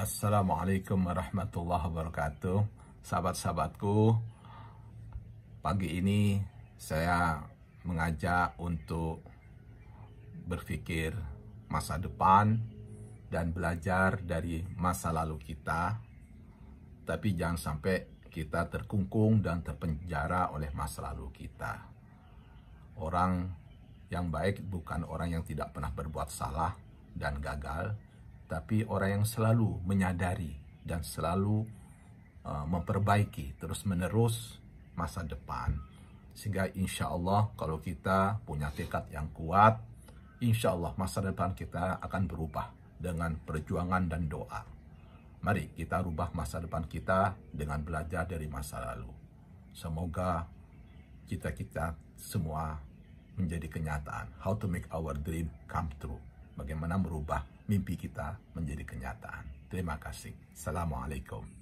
Assalamualaikum warahmatullahi wabarakatuh Sahabat-sahabatku Pagi ini saya mengajak untuk berpikir masa depan dan belajar dari masa lalu kita Tapi jangan sampai kita terkungkung dan terpenjara oleh masa lalu kita Orang yang baik bukan orang yang tidak pernah berbuat salah dan gagal tapi orang yang selalu menyadari dan selalu uh, memperbaiki terus-menerus masa depan. Sehingga insya Allah kalau kita punya tekad yang kuat, insya Allah masa depan kita akan berubah dengan perjuangan dan doa. Mari kita rubah masa depan kita dengan belajar dari masa lalu. Semoga kita-kita semua menjadi kenyataan. How to make our dream come true. Bagaimana merubah mimpi kita menjadi kenyataan. Terima kasih. Assalamualaikum.